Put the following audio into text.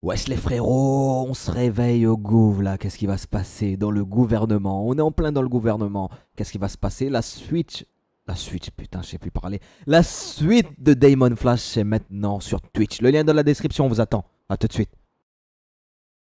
Wesh les frérots, on se réveille au gouv là, qu'est-ce qui va se passer dans le gouvernement On est en plein dans le gouvernement, qu'est-ce qui va se passer La suite, la suite, putain je sais plus parler, la suite de Damon Flash c'est maintenant sur Twitch, le lien dans la description vous attend, à tout de suite